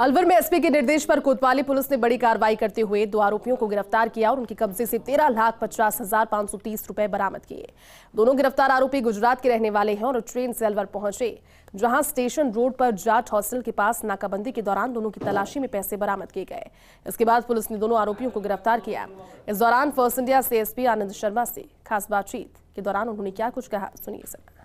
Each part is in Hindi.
अलवर में एसपी के निर्देश पर कोतवाली पुलिस ने बड़ी कार्रवाई करते हुए दो आरोपियों को गिरफ्तार किया और उनके कब्जे से तेरह लाख पचास हजार पांच सौ तीस रुपए बरामद किए दोनों गिरफ्तार आरोपी गुजरात के रहने वाले हैं और ट्रेन से अलवर पहुंचे जहां स्टेशन रोड पर जाट हॉस्टल के पास नाकाबंदी के दौरान दोनों की तलाशी में पैसे बरामद किए गए इसके बाद पुलिस ने दोनों आरोपियों को गिरफ्तार किया इस दौरान फर्स्ट इंडिया से एसपी आनंद शर्मा से खास बातचीत के दौरान उन्होंने क्या कुछ कहा सुनिए सर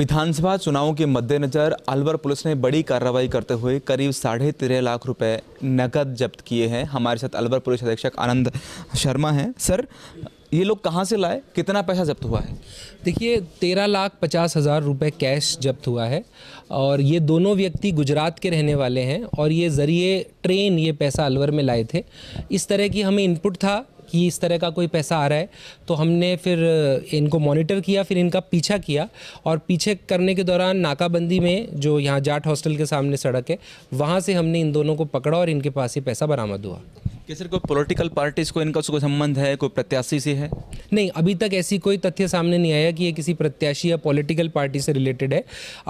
विधानसभा चुनाव के मद्देनजर अलवर पुलिस ने बड़ी कार्रवाई करते हुए करीब साढ़े तेरह लाख रुपए नकद जब्त किए हैं हमारे साथ अलवर पुलिस अधीक्षक आनंद शर्मा हैं सर ये लोग कहाँ से लाए कितना पैसा जब्त हुआ है देखिए तेरह लाख पचास हज़ार रुपये कैश जब्त हुआ है और ये दोनों व्यक्ति गुजरात के रहने वाले हैं और ये ज़रिए ट्रेन ये पैसा अलवर में लाए थे इस तरह की हमें इनपुट था कि इस तरह का कोई पैसा आ रहा है तो हमने फिर इनको मॉनिटर किया फिर इनका पीछा किया और पीछे करने के दौरान नाकाबंदी में जो यहाँ जाट हॉस्टल के सामने सड़क है वहाँ से हमने इन दोनों को पकड़ा और इनके पास ही पैसा बरामद हुआ कि सर कोई पॉलिटिकल पार्टीज को इनका कोई संबंध है कोई प्रत्याशी से है नहीं अभी तक ऐसी कोई तथ्य सामने नहीं आया कि ये किसी प्रत्याशी या पॉलिटिकल पार्टी से रिलेटेड है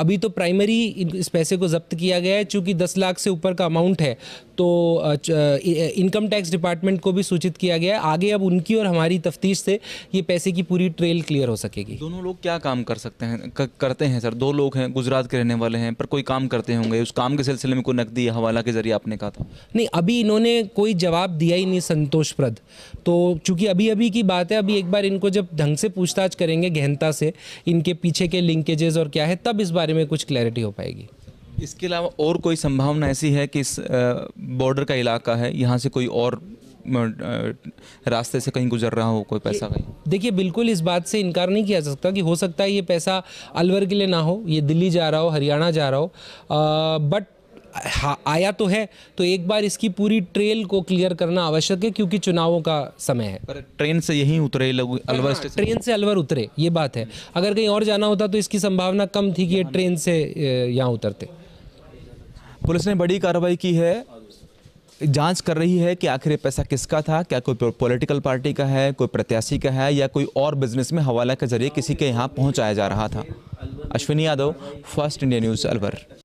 अभी तो प्राइमरी इस पैसे को जब्त किया गया है चूँकि दस लाख से ऊपर का अमाउंट है तो इनकम टैक्स डिपार्टमेंट को भी सूचित किया गया है आगे अब उनकी और हमारी तफ्तीश से ये पैसे की पूरी ट्रेल क्लियर हो सकेगी दोनों लोग क्या काम कर सकते हैं करते हैं सर दो लोग हैं गुजरात के रहने वाले हैं पर कोई काम करते होंगे उस काम के सिलसिले में कोई नकदी हवाला के जरिए आपने कहा था नहीं अभी इन्होंने कोई जवाब दिया ही नहीं संतोषप्रद तो चूँकि अभी अभी की बात है अभी एक बार इनको जब ढंग से पूछताछ करेंगे गहनता से इनके पीछे के लिंकेजेस और क्या है तब इस बारे में कुछ क्लैरिटी हो पाएगी इसके अलावा और कोई संभावना ऐसी है कि इस बॉर्डर का इलाका है यहाँ से कोई और रास्ते से कहीं गुजर रहा हो कोई पैसा कहीं देखिए बिल्कुल इस बात से इनकार नहीं किया जा सकता कि हो सकता है ये पैसा अलवर के लिए ना हो ये दिल्ली जा रहा हो हरियाणा जा रहा हो बट हाँ आया तो है तो एक बार इसकी पूरी ट्रेल को क्लियर करना आवश्यक है क्योंकि चुनावों का समय है पर ट्रेन से यहीं उतरे लोग अलवर से हाँ, ट्रेन से अलवर उतरे ये बात है अगर कहीं और जाना होता तो इसकी संभावना कम थी कि ये ट्रेन से यहाँ उतरते पुलिस ने बड़ी कार्रवाई की है जांच कर रही है कि आखिर पैसा किसका था क्या कोई पॉलिटिकल पार्टी का है कोई प्रत्याशी का है या कोई और बिजनेस में हवाला के जरिए किसी के यहाँ पहुँचाया जा रहा था Ashwini Yadav first India news Alwar